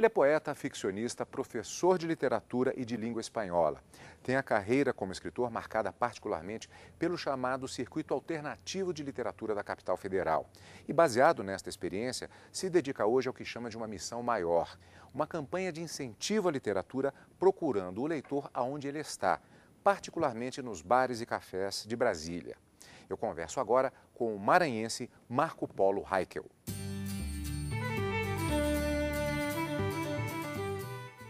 Ele é poeta, ficcionista, professor de literatura e de língua espanhola. Tem a carreira como escritor marcada particularmente pelo chamado Circuito Alternativo de Literatura da Capital Federal. E baseado nesta experiência, se dedica hoje ao que chama de uma missão maior, uma campanha de incentivo à literatura procurando o leitor aonde ele está, particularmente nos bares e cafés de Brasília. Eu converso agora com o maranhense Marco Polo Heikel.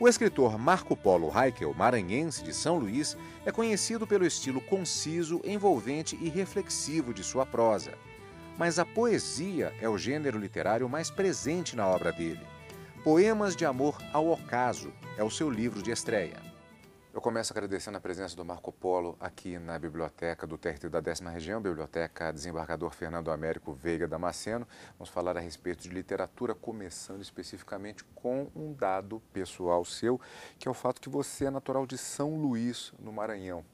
O escritor Marco Polo Heikel, maranhense de São Luís, é conhecido pelo estilo conciso, envolvente e reflexivo de sua prosa. Mas a poesia é o gênero literário mais presente na obra dele. Poemas de Amor ao Ocaso é o seu livro de estreia. Eu começo agradecendo a presença do Marco Polo aqui na biblioteca do TRT da décima região, biblioteca desembargador Fernando Américo Veiga Damasceno. Vamos falar a respeito de literatura, começando especificamente com um dado pessoal seu, que é o fato que você é natural de São Luís, no Maranhão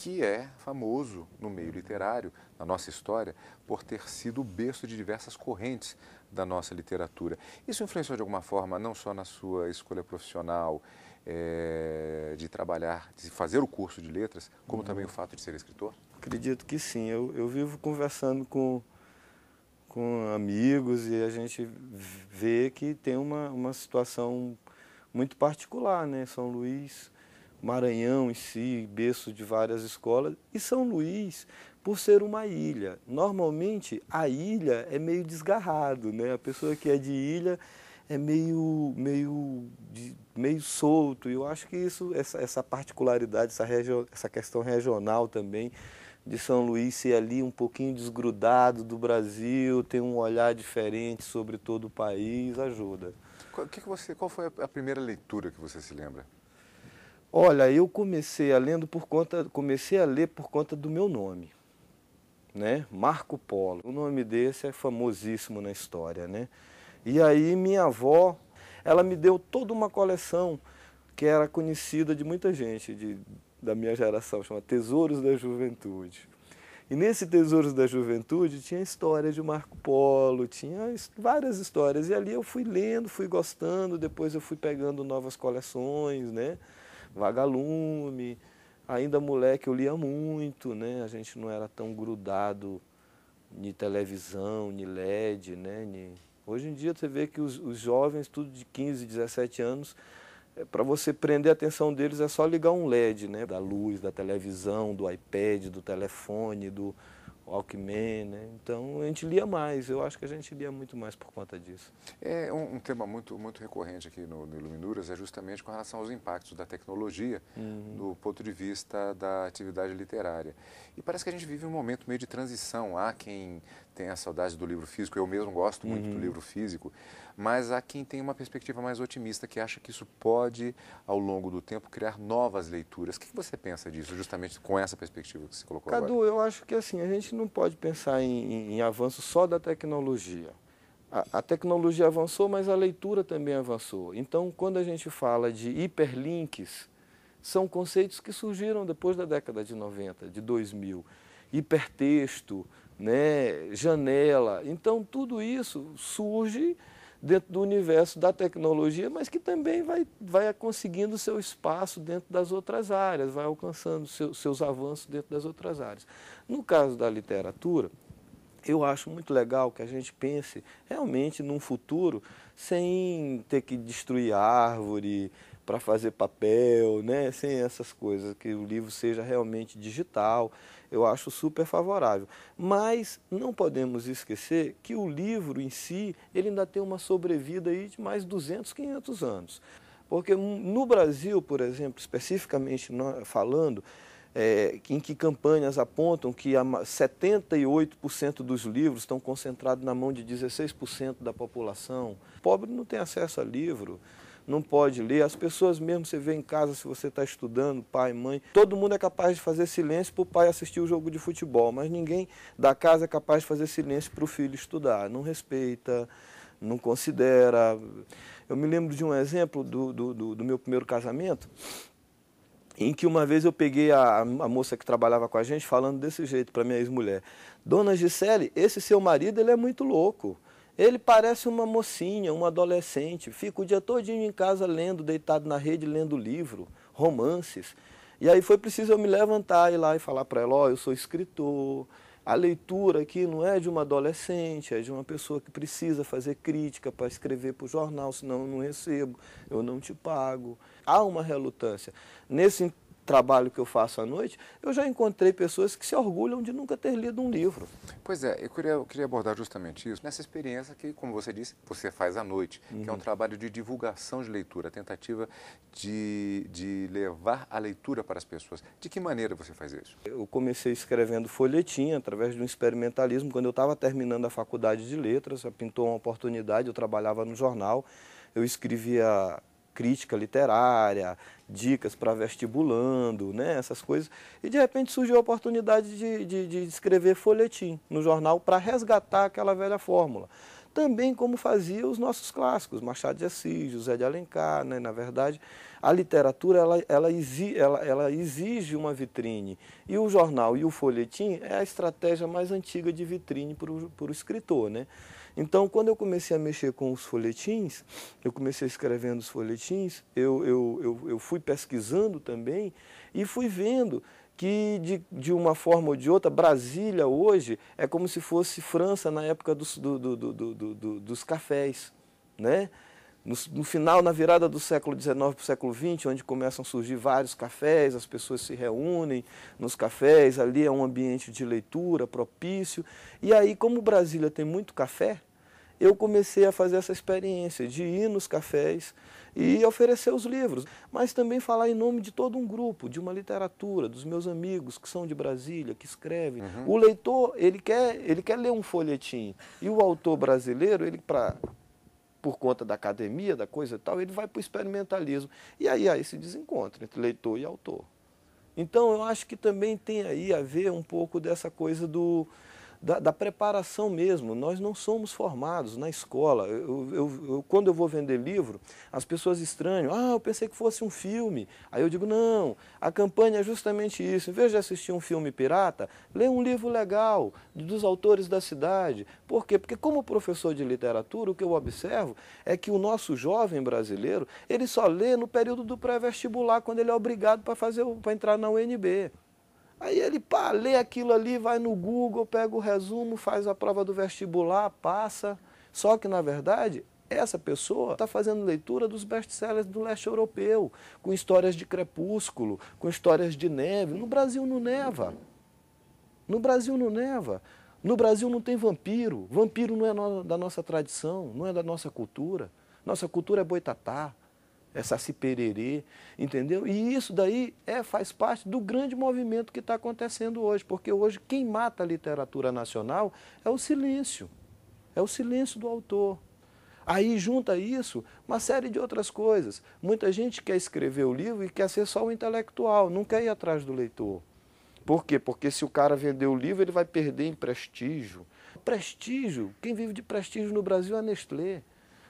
que é famoso no meio literário, na nossa história, por ter sido o berço de diversas correntes da nossa literatura. Isso influenciou de alguma forma não só na sua escolha profissional é, de trabalhar, de fazer o curso de letras, como também o fato de ser escritor? Acredito que sim. Eu, eu vivo conversando com, com amigos e a gente vê que tem uma, uma situação muito particular, né? São Luís Maranhão em si, berço de várias escolas, e São Luís, por ser uma ilha. Normalmente a ilha é meio desgarrado, né? A pessoa que é de ilha é meio meio meio solto. E eu acho que isso essa, essa particularidade, essa, regio, essa questão regional também de São Luís ser ali um pouquinho desgrudado do Brasil, ter um olhar diferente sobre todo o país, ajuda. Qual, que, que você, qual foi a primeira leitura que você se lembra? Olha, eu comecei a lendo por conta, comecei a ler por conta do meu nome, né? Marco Polo. O nome desse é famosíssimo na história, né? E aí minha avó, ela me deu toda uma coleção que era conhecida de muita gente de, da minha geração, chama Tesouros da Juventude. E nesse Tesouros da Juventude tinha história de Marco Polo, tinha várias histórias. E ali eu fui lendo, fui gostando, depois eu fui pegando novas coleções, né? Vagalume, ainda moleque eu lia muito, né? A gente não era tão grudado de televisão, de LED, né? Ni... Hoje em dia você vê que os, os, jovens, tudo de 15, 17 anos, é, para você prender a atenção deles é só ligar um LED, né? Da luz, da televisão, do iPad, do telefone, do, Alckmin, né? Então a gente lia mais, eu acho que a gente lia muito mais por conta disso. É um, um tema muito, muito recorrente aqui no, no Iluminuras é justamente com relação aos impactos da tecnologia uhum. do ponto de vista da atividade literária. E parece que a gente vive um momento meio de transição. Há quem tenha saudade do livro físico, eu mesmo gosto muito uhum. do livro físico, mas há quem tem uma perspectiva mais otimista, que acha que isso pode, ao longo do tempo, criar novas leituras. O que você pensa disso, justamente com essa perspectiva que você colocou Cadu, agora? eu acho que assim, a gente não pode pensar em, em avanço só da tecnologia. A, a, tecnologia avançou, mas a leitura também avançou. Então, quando a gente fala de hiperlinks, são conceitos que surgiram depois da década de 90, de 2000. Hipertexto, né, janela. Então, tudo isso surge dentro do universo da tecnologia, mas que também vai, vai conseguindo seu espaço dentro das outras áreas, vai alcançando seu, seus avanços dentro das outras áreas. No caso da literatura, eu acho muito legal que a gente pense realmente num futuro sem ter que destruir árvore para fazer papel, né? sem essas coisas, que o livro seja realmente digital eu acho super favorável. Mas não podemos esquecer que o livro em si, ele ainda tem uma sobrevida aí de mais 200, 500 anos. Porque no Brasil, por exemplo, especificamente falando, é, em que campanhas apontam que 78% dos livros estão concentrados na mão de 16% da população. pobre não tem acesso a livro não pode ler. As pessoas mesmo, você vê em casa, se você está estudando, pai, mãe, todo mundo é capaz de fazer silêncio para o pai assistir o jogo de futebol, mas ninguém da casa é capaz de fazer silêncio para o filho estudar. Não respeita, não considera. Eu me lembro de um exemplo do, do, do, do meu primeiro casamento, em que uma vez eu peguei a, a, moça que trabalhava com a gente falando desse jeito para minha ex-mulher. Dona Gisele, esse seu marido ele é muito louco. Ele parece uma mocinha, um adolescente, fica o dia todinho em casa lendo, deitado na rede, lendo livro, romances. E aí foi preciso eu me levantar e ir lá e falar para ela, ó, oh, eu sou escritor, a leitura aqui não é de uma adolescente, é de uma pessoa que precisa fazer crítica para escrever para o jornal, senão eu não recebo, eu não te pago. Há uma relutância. Nesse trabalho que eu faço à noite, eu já encontrei pessoas que se orgulham de nunca ter lido um livro. Pois é, eu queria, eu queria abordar justamente isso nessa experiência que, como você disse, você faz à noite, uhum. que é um uhum. trabalho de divulgação de leitura, tentativa de, de levar a leitura para as pessoas. De que maneira você faz isso? Eu comecei escrevendo folhetim através de um experimentalismo. Quando eu estava terminando a faculdade de letras, pintou uma oportunidade, eu trabalhava no jornal, eu escrevia crítica literária, dicas para vestibulando, né, essas coisas. E de repente surgiu a oportunidade de, de, de escrever folhetim no jornal para resgatar aquela velha fórmula. Também como fazia os nossos clássicos, Machado de Assis, José de Alencar, né, na verdade, a literatura ela, ela, exige, ela, ela exige uma vitrine. E o jornal e o folhetim é a estratégia mais antiga de vitrine para o escritor. Né? Então, quando eu comecei a mexer com os folhetins, eu comecei escrevendo os folhetins, eu, eu, eu, eu fui pesquisando também e fui vendo que de, de uma forma ou de outra, Brasília hoje é como se fosse França na época dos, do, do, do, dos cafés. Né? No, no, final, na virada do século XIX para o século XX, onde começam a surgir vários cafés, as pessoas se reúnem nos cafés, ali é um ambiente de leitura propício. E aí, como Brasília tem muito café, eu comecei a fazer essa experiência de ir nos cafés e oferecer os livros, mas também falar em nome de todo um grupo, de uma literatura, dos meus amigos que são de Brasília, que escrevem. Uhum. O leitor, ele quer, ele quer ler um folhetim. E o autor brasileiro, ele para por conta da academia, da coisa e tal, ele vai para o experimentalismo. E aí há esse desencontro entre leitor e autor. Então eu acho que também tem aí a ver um pouco dessa coisa do da, da, preparação mesmo. Nós não somos formados na escola. Eu, eu, eu, quando eu vou vender livro, as pessoas estranham. Ah, eu pensei que fosse um filme. Aí eu digo, não, a campanha é justamente isso. Em vez de assistir um filme pirata, lê um livro legal dos autores da cidade. Por quê? Porque como professor de literatura, o que eu observo é que o nosso jovem brasileiro, ele só lê no período do pré-vestibular, quando ele é obrigado para fazer para entrar na UNB. Aí ele pá, lê aquilo ali, vai no Google, pega o resumo, faz a prova do vestibular, passa. Só que, na verdade, essa pessoa está fazendo leitura dos best-sellers do leste europeu, com histórias de crepúsculo, com histórias de neve. No Brasil não neva. No Brasil não neva. No Brasil não tem vampiro. Vampiro não é da nossa tradição, não é da nossa cultura. Nossa cultura é boitatá, é Saci Pererê, entendeu? E isso daí é, faz parte do grande movimento que está acontecendo hoje, porque hoje quem mata a literatura nacional é o silêncio, é o silêncio do autor. Aí junta isso uma série de outras coisas. Muita gente quer escrever o livro e quer ser só o intelectual, não quer ir atrás do leitor. Por quê? Porque se o cara vender o livro, ele vai perder em prestígio. Prestígio, quem vive de prestígio no Brasil é a Nestlé.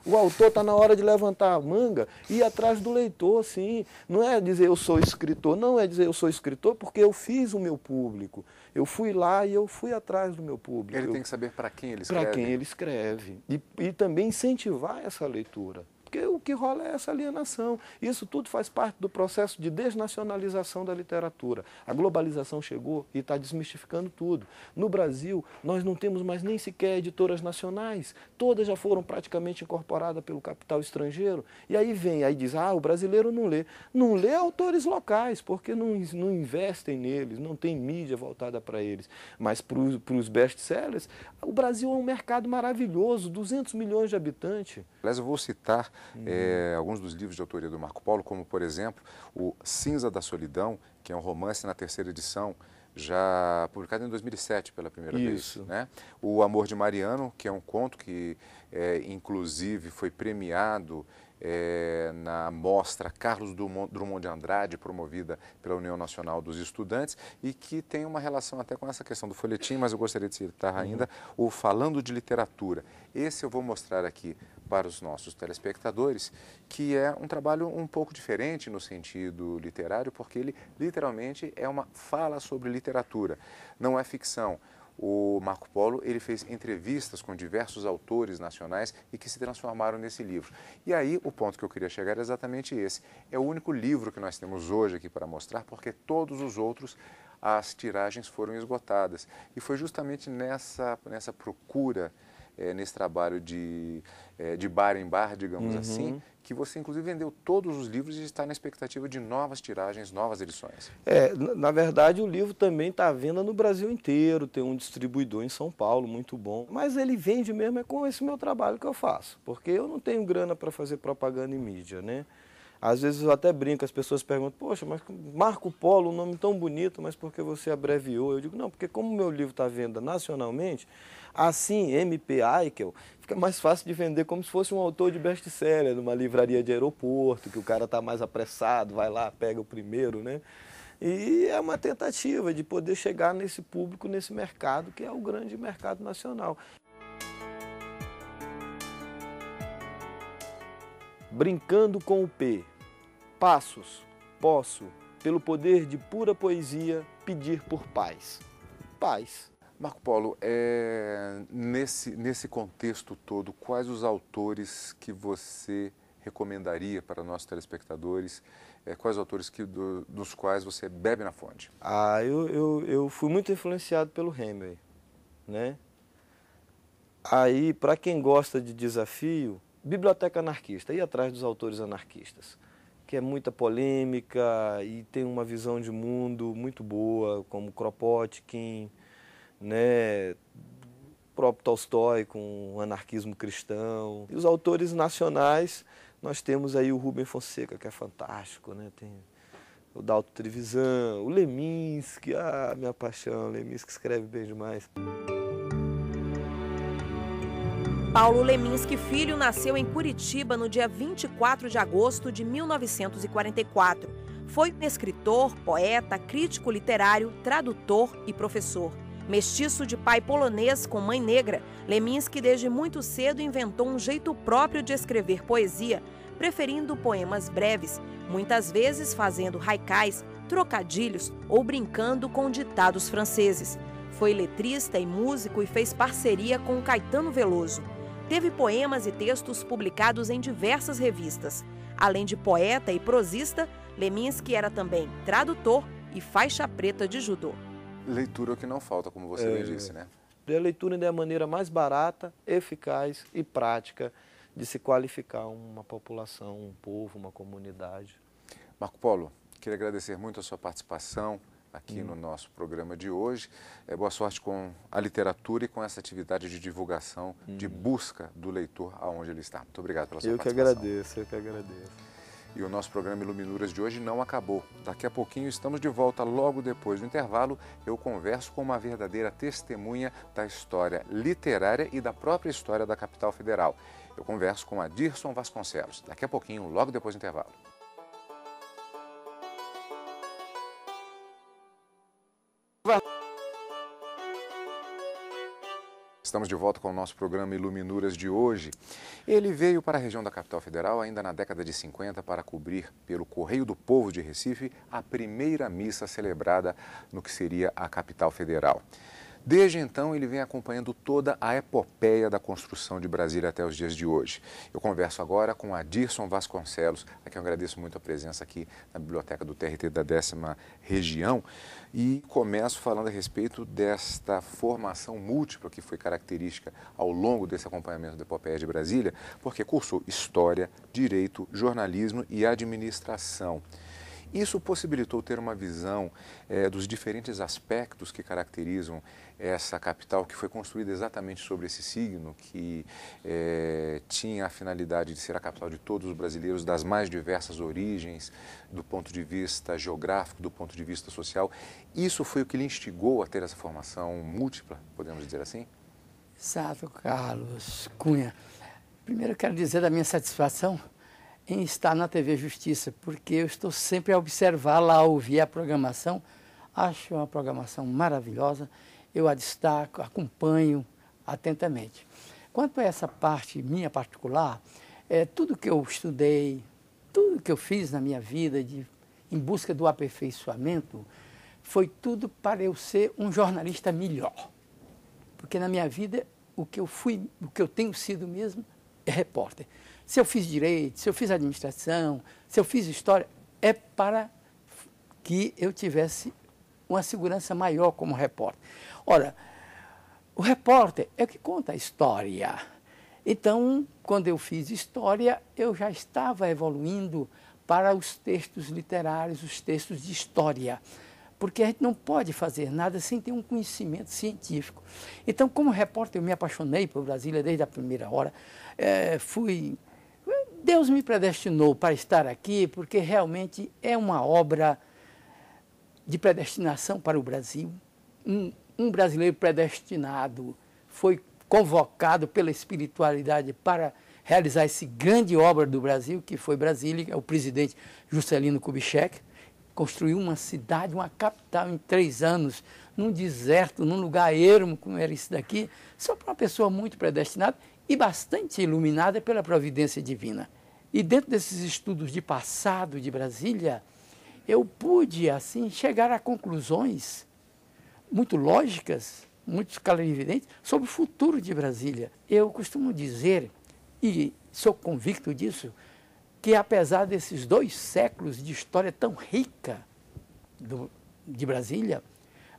O autor está na hora de levantar a manga e ir atrás do leitor, sim. Não é dizer eu sou escritor, não é dizer eu sou escritor porque eu fiz o meu público. Eu fui lá e eu fui atrás do meu público. Ele tem que saber para quem ele escreve. Para quem ele escreve. E, e também incentivar essa leitura. Porque o que rola é essa alienação. Isso tudo faz parte do processo de desnacionalização da literatura. A globalização chegou e está desmistificando tudo. No Brasil, nós não temos mais nem sequer editoras nacionais. Todas já foram praticamente incorporadas pelo capital estrangeiro. E aí vem, aí diz, ah, o brasileiro não lê. Não lê autores locais, porque não, não investem neles, não tem mídia voltada para eles. Mas para os best-sellers, o Brasil é um mercado maravilhoso, 200 milhões de habitantes. Aliás, eu vou citar hum. é, é, alguns dos livros de autoria do Marco Polo, como, por exemplo, o Cinza da Solidão, que é um romance na terceira edição, já publicado em 2007 pela primeira Isso. vez. Né? O Amor de Mariano, que é um conto que, é, inclusive, foi premiado é, na mostra Carlos Drummond de Andrade, promovida pela União Nacional dos Estudantes, e que tem uma relação até com essa questão do folhetim, mas eu gostaria de citar uhum. ainda o Falando de Literatura. Esse eu vou mostrar aqui para os nossos telespectadores, que é um trabalho um pouco diferente no sentido literário, porque ele literalmente é uma fala sobre literatura, não é ficção o Marco Polo ele fez entrevistas com diversos autores nacionais e que se transformaram nesse livro. E aí o ponto que eu queria chegar é exatamente esse. É o único livro que nós temos hoje aqui para mostrar, porque todos os outros as tiragens foram esgotadas. E foi justamente nessa, nessa procura é, nesse trabalho de, é, de bar em bar, digamos uhum. assim, que você inclusive vendeu todos os livros e está na expectativa de novas tiragens, novas edições. É, na verdade o livro também está à venda no Brasil inteiro, tem um distribuidor em São Paulo muito bom, mas ele vende mesmo é com esse meu trabalho que eu faço, porque eu não tenho grana para fazer propaganda e mídia, né? Às vezes eu até brinco, as pessoas perguntam, poxa, mas Marco Polo, um nome tão bonito, mas por que você abreviou? Eu digo, não, porque como meu livro está à venda nacionalmente, assim, MP Eichel, fica mais fácil de vender como se fosse um autor de best-seller, numa livraria de aeroporto, que o cara está mais apressado, vai lá, pega o primeiro, né? E é uma tentativa de poder chegar nesse público, nesse mercado, que é o grande mercado nacional. brincando com o P. Passos, posso, pelo poder de pura poesia, pedir por paz. Paz. Marco Polo, é, nesse, nesse contexto todo, quais os autores que você recomendaria para nossos telespectadores? É, quais autores que, do, dos quais você bebe na fonte? Ah, eu, eu, eu fui muito influenciado pelo Hemingway, né? Aí, para quem gosta de desafio, Biblioteca anarquista, ir atrás dos autores anarquistas, que é muita polêmica e tem uma visão de mundo muito boa, como Kropotkin, né, próprio Tolstói com o anarquismo cristão. E os autores nacionais, nós temos aí o Rubem Fonseca, que é fantástico, né? Tem o Dalto Trevisan, o Leminski, ah, minha paixão, Leminski escreve bem demais. Paulo Leminski Filho nasceu em Curitiba no dia 24 de agosto de 1944. Foi escritor, poeta, crítico literário, tradutor e professor. Mestiço de pai polonês com mãe negra, Leminski desde muito cedo inventou um jeito próprio de escrever poesia, preferindo poemas breves, muitas vezes fazendo haikais, trocadilhos ou brincando com ditados franceses. Foi letrista e músico e fez parceria com Caetano Veloso. Teve poemas e textos publicados em diversas revistas. Além de poeta e prosista, Leminski era também tradutor e faixa preta de judô. Leitura é que não falta, como você é, bem disse, né? A leitura ainda é a maneira mais barata, eficaz e prática de se qualificar uma população, um povo, uma comunidade. Marco Polo, queria agradecer muito a sua participação aqui hum. no nosso programa de hoje. É, boa sorte com a literatura e com essa atividade de divulgação, hum. de busca do leitor aonde ele está. Muito obrigado pela sua eu participação. Eu que agradeço, eu que agradeço. E o nosso programa Iluminuras de hoje não acabou. Daqui a pouquinho estamos de volta. Logo depois do intervalo, eu converso com uma verdadeira testemunha da história literária e da própria história da capital federal. Eu converso com Adirson Vasconcelos. Daqui a pouquinho, logo depois do intervalo. Estamos de volta com o nosso programa Iluminuras de hoje. Ele veio para a região da capital federal ainda na década de 50 para cobrir pelo Correio do Povo de Recife a primeira missa celebrada no que seria a capital federal. Desde então, ele vem acompanhando toda a epopeia da construção de Brasília até os dias de hoje. Eu converso agora com Adirson Vasconcelos, a quem eu agradeço muito a presença aqui na biblioteca do TRT da décima região, e começo falando a respeito desta formação múltipla que foi característica ao longo desse acompanhamento da epopeia de Brasília, porque cursou História, Direito, Jornalismo e Administração. Isso possibilitou ter uma visão eh, dos diferentes aspectos que caracterizam essa capital, que foi construída exatamente sobre esse signo, que eh, tinha a finalidade de ser a capital de todos os brasileiros, das mais diversas origens, do ponto de vista geográfico, do ponto de vista social. Isso foi o que lhe instigou a ter essa formação múltipla, podemos dizer assim? Exato, Carlos Cunha. Primeiro quero dizer da minha satisfação em estar na TV Justiça, porque eu estou sempre a observar lá, a ouvir a programação. Acho uma programação maravilhosa, eu a destaco, acompanho atentamente. Quanto a essa parte minha particular, é, tudo que eu estudei, tudo que eu fiz na minha vida de, em busca do aperfeiçoamento, foi tudo para eu ser um jornalista melhor. Porque na minha vida, o que eu fui, o que eu tenho sido mesmo é repórter se eu fiz direito, se eu fiz administração, se eu fiz história, é para que eu tivesse uma segurança maior como repórter. Ora, o repórter é o que conta a história. Então, quando eu fiz história, eu já estava evoluindo para os textos literários, os textos de história, porque a gente não pode fazer nada sem ter um conhecimento científico. Então, como repórter, eu me apaixonei por Brasília desde a primeira hora, é, fui Deus me predestinou para estar aqui porque realmente é uma obra de predestinação para o Brasil. Um, um brasileiro predestinado foi convocado pela espiritualidade para realizar essa grande obra do Brasil, que foi Brasília, o presidente Juscelino Kubitschek construiu uma cidade, uma capital em três anos, num deserto, num lugar ermo, como era isso daqui, só para uma pessoa muito predestinada e bastante iluminada pela providência divina. E dentro desses estudos de passado de Brasília, eu pude, assim, chegar a conclusões muito lógicas, muito clarividentes, sobre o futuro de Brasília. Eu costumo dizer, e sou convicto disso, que apesar desses dois séculos de história tão rica do, de Brasília,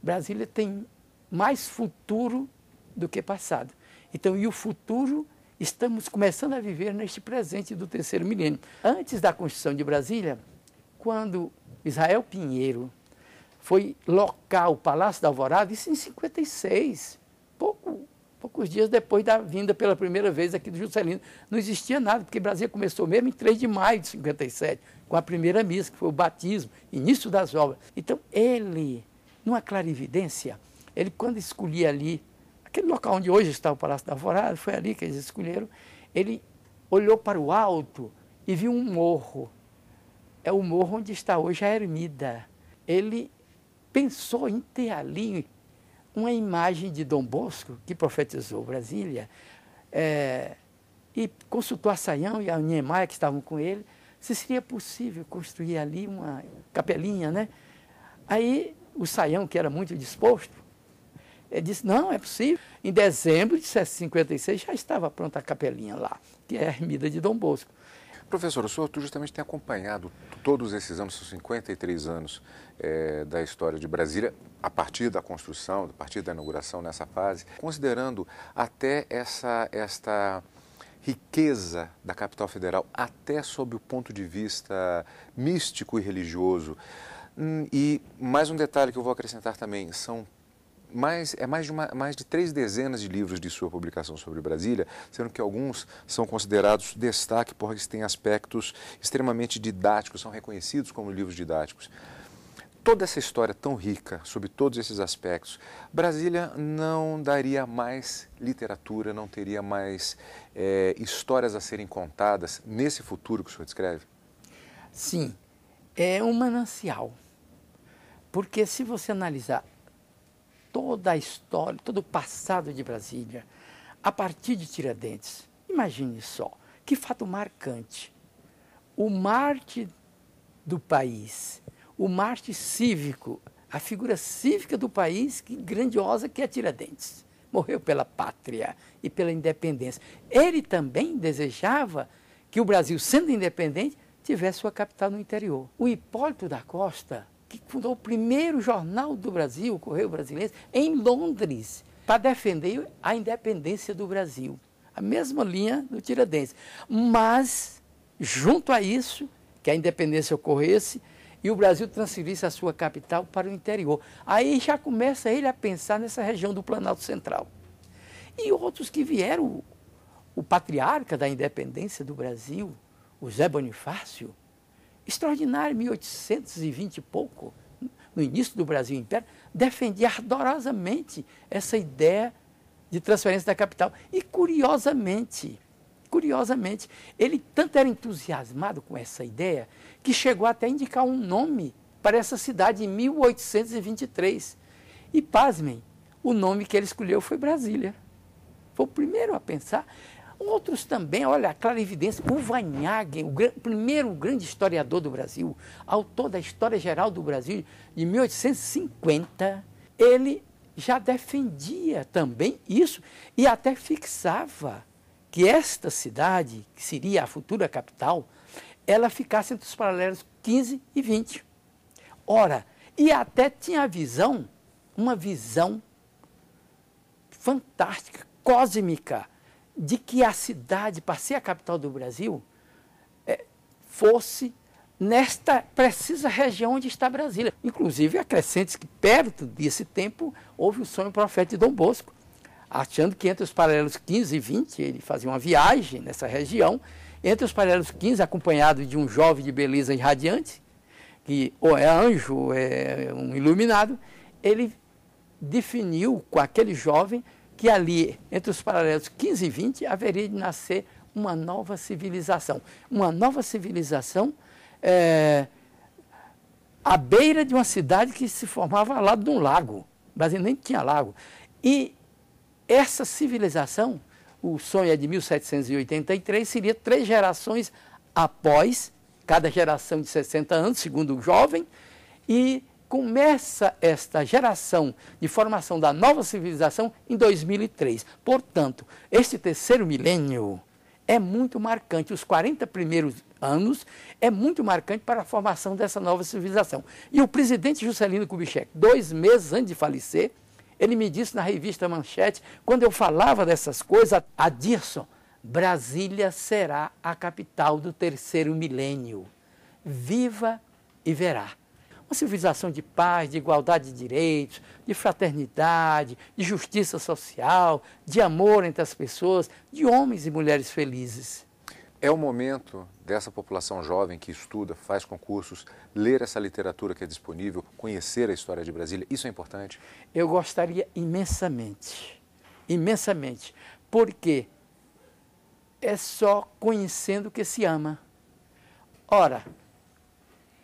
Brasília tem mais futuro do que passado. Então, e o futuro estamos começando a viver neste presente do terceiro milênio. Antes da Constituição de Brasília, quando Israel Pinheiro foi locar o Palácio da Alvorada, isso em 56, pouco, poucos dias depois da vinda pela primeira vez aqui do Juscelino. Não existia nada, porque Brasília começou mesmo em 3 de maio de 57, com a primeira missa, que foi o batismo, início das obras. Então, ele, numa clarividência, ele quando escolhia ali Aquele local onde hoje está o Palácio da Alvorada, foi ali que eles escolheram. Ele olhou para o alto e viu um morro. É o morro onde está hoje a ermida. Ele pensou em ter ali uma imagem de Dom Bosco, que profetizou Brasília, é, e consultou a Saião e a Niemeyer, que estavam com ele, se seria possível construir ali uma capelinha, né? Aí o Saião, que era muito disposto, ele disse, não, é possível. Em dezembro de 1956 já estava pronta a capelinha lá, que é a ermida de Dom Bosco. Professor, o senhor justamente tem acompanhado todos esses anos, são 53 anos é, da história de Brasília, a partir da construção, a partir da inauguração nessa fase, considerando até essa, esta riqueza da capital federal, até sob o ponto de vista místico e religioso. Hum, e mais um detalhe que eu vou acrescentar também: são mais, é mais de, uma, mais de três dezenas de livros de sua publicação sobre Brasília, sendo que alguns são considerados destaque porque têm aspectos extremamente didáticos, são reconhecidos como livros didáticos. Toda essa história tão rica, sobre todos esses aspectos, Brasília não daria mais literatura, não teria mais é, histórias a serem contadas nesse futuro que o senhor descreve? Sim, é um manancial. Porque se você analisar toda a história, todo o passado de Brasília, a partir de Tiradentes. Imagine só, que fato marcante. O Marte do país, o Marte cívico, a figura cívica do país que grandiosa que é Tiradentes. Morreu pela pátria e pela independência. Ele também desejava que o Brasil, sendo independente, tivesse sua capital no interior. O Hipólito da Costa, que fundou o primeiro jornal do Brasil, o Correio Brasileiro, em Londres, para defender a independência do Brasil. A mesma linha do Tiradentes. Mas, junto a isso, que a independência ocorresse e o Brasil transferisse a sua capital para o interior. Aí já começa ele a pensar nessa região do Planalto Central. E outros que vieram, o patriarca da independência do Brasil, o Zé Bonifácio, extraordinário, 1820 e pouco, no início do Brasil Império, defendia ardorosamente essa ideia de transferência da capital. E curiosamente, curiosamente, ele tanto era entusiasmado com essa ideia que chegou até a indicar um nome para essa cidade em 1823. E pasmem, o nome que ele escolheu foi Brasília. Foi o primeiro a pensar Outros também, olha, a clarividência, o Vanhagen, o primeiro grande historiador do Brasil, autor da História Geral do Brasil de 1850, ele já defendia também isso e até fixava que esta cidade, que seria a futura capital, ela ficasse entre os paralelos 15 e 20. Ora, e até tinha a visão, uma visão fantástica, cósmica, de que a cidade, para ser a capital do Brasil, é, fosse nesta precisa região onde está Brasília. Inclusive, acrescentes que perto desse tempo houve o sonho profeta de Dom Bosco, achando que entre os paralelos 15 e 20 ele fazia uma viagem nessa região, entre os paralelos 15 acompanhado de um jovem de beleza irradiante, que ou é anjo, ou é um iluminado, ele definiu com aquele jovem que ali, entre os paralelos 15 e 20, haveria de nascer uma nova civilização. Uma nova civilização é, à beira de uma cidade que se formava ao lado de um lago. O Brasil nem tinha lago. E essa civilização, o sonho é de 1783, seria três gerações após, cada geração de 60 anos, segundo o jovem, e começa esta geração de formação da nova civilização em 2003. Portanto, este terceiro milênio é muito marcante. Os 40 primeiros anos é muito marcante para a formação dessa nova civilização. E o presidente Juscelino Kubitschek, dois meses antes de falecer, ele me disse na revista Manchete, quando eu falava dessas coisas, Adirson, Brasília será a capital do terceiro milênio. Viva e verá. Uma civilização de paz, de igualdade de direitos, de fraternidade, de justiça social, de amor entre as pessoas, de homens e mulheres felizes. É o momento dessa população jovem que estuda, faz concursos, ler essa literatura que é disponível, conhecer a história de Brasília. Isso é importante? Eu gostaria imensamente. Imensamente. Porque é só conhecendo que se ama. Ora,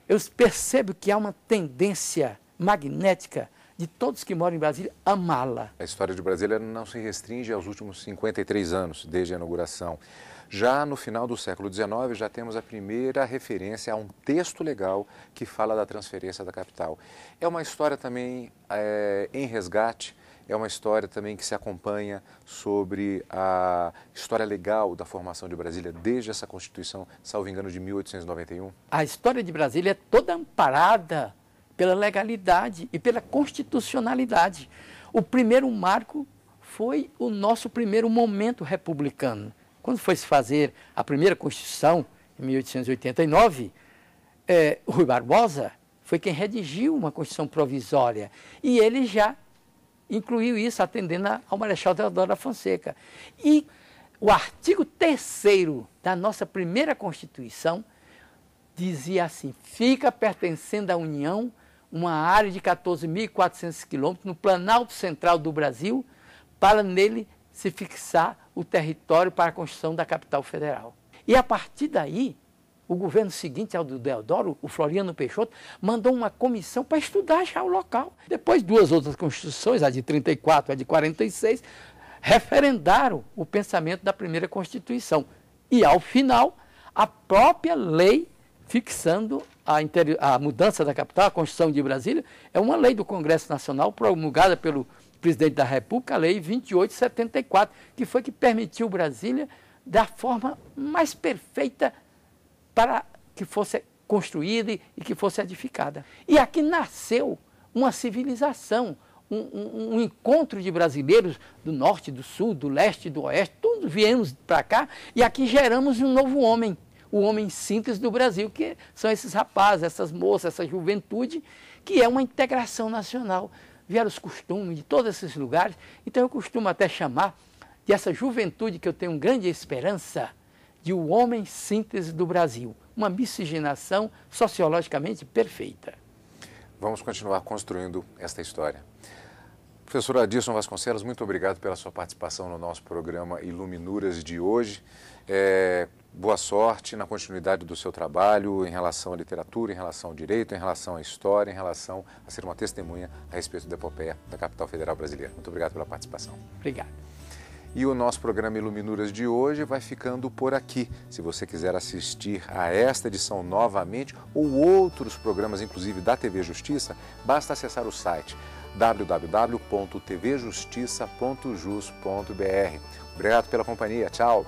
eu percebo que há uma tendência magnética de todos que moram em Brasília amá-la. A história de Brasília não se restringe aos últimos 53 anos, desde a inauguração. Já no final do século XIX, já temos a primeira referência a um texto legal que fala da transferência da capital. É uma história também é, em resgate é uma história também que se acompanha sobre a história legal da formação de Brasília desde essa Constituição, salvo engano, de 1891? A história de Brasília é toda amparada pela legalidade e pela constitucionalidade. O primeiro marco foi o nosso primeiro momento republicano. Quando foi se fazer a primeira Constituição, em 1889, é, eh, Rui Barbosa foi quem redigiu uma Constituição provisória. E ele já incluiu isso atendendo ao Marechal Deodoro da Fonseca. E o artigo 3 da nossa primeira Constituição dizia assim: fica pertencendo à União uma área de 14.400 quilômetros no Planalto Central do Brasil, para nele se fixar o território para a construção da capital federal. E a partir daí, o governo seguinte ao do Deodoro, o Floriano Peixoto, mandou uma comissão para estudar já o local. Depois, duas outras constituições, a de 34 e a de 46, referendaram o pensamento da primeira Constituição. E, ao final, a própria lei fixando a, a mudança da capital, a Constituição de Brasília, é uma lei do Congresso Nacional promulgada pelo presidente da República, a Lei 2874, que foi que permitiu Brasília da forma mais perfeita para que fosse construída e que fosse edificada. E aqui nasceu uma civilização, um, um, um, encontro de brasileiros do norte, do sul, do leste, do oeste, todos viemos para cá e aqui geramos um novo homem, o homem simples do Brasil, que são esses rapazes, essas moças, essa juventude, que é uma integração nacional. Vieram os costumes de todos esses lugares, então eu costumo até chamar de essa juventude que eu tenho grande esperança de O Homem Síntese do Brasil, uma miscigenação sociologicamente perfeita. Vamos continuar construindo esta história. Professor Adilson Vasconcelos, muito obrigado pela sua participação no nosso programa Iluminuras de hoje. É, boa sorte na continuidade do seu trabalho em relação à literatura, em relação ao direito, em relação à história, em relação a ser uma testemunha a respeito da epopeia da capital federal brasileira. Muito obrigado pela participação. Obrigado. E o nosso programa Iluminuras de hoje vai ficando por aqui. Se você quiser assistir a esta edição novamente ou outros programas, inclusive da TV Justiça, basta acessar o site www.tvjustiça.jus.br. Obrigado pela companhia. Tchau.